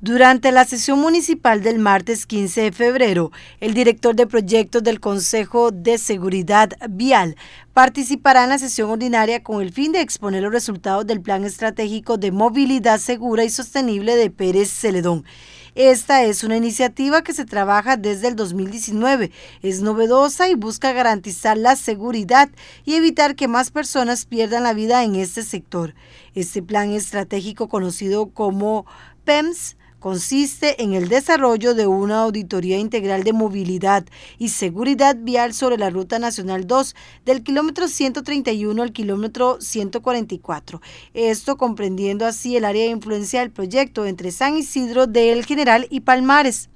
Durante la sesión municipal del martes 15 de febrero, el director de proyectos del Consejo de Seguridad Vial participará en la sesión ordinaria con el fin de exponer los resultados del Plan Estratégico de Movilidad Segura y Sostenible de Pérez Celedón. Esta es una iniciativa que se trabaja desde el 2019, es novedosa y busca garantizar la seguridad y evitar que más personas pierdan la vida en este sector. Este plan estratégico conocido como PEMS consiste en el desarrollo de una auditoría integral de movilidad y seguridad vial sobre la Ruta Nacional 2 del kilómetro 131 al kilómetro 144. Esto comprendiendo así el área de influencia del proyecto entre San Isidro del General y Palmares.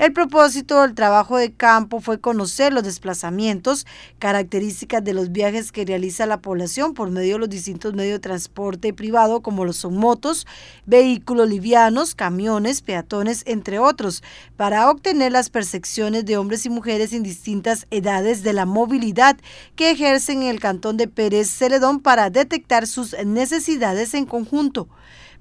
El propósito del trabajo de campo fue conocer los desplazamientos, características de los viajes que realiza la población por medio de los distintos medios de transporte privado como los son motos, vehículos livianos, camiones, peatones, entre otros, para obtener las percepciones de hombres y mujeres en distintas edades de la movilidad que ejercen en el cantón de Pérez Celedón para detectar sus necesidades en conjunto.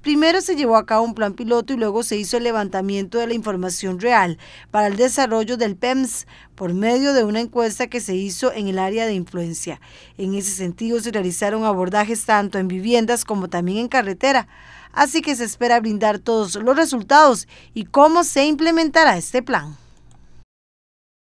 Primero se llevó a cabo un plan piloto y luego se hizo el levantamiento de la información real para el Desarrollo del PEMS por medio de una encuesta que se hizo en el área de influencia. En ese sentido se realizaron abordajes tanto en viviendas como también en carretera, así que se espera brindar todos los resultados y cómo se implementará este plan.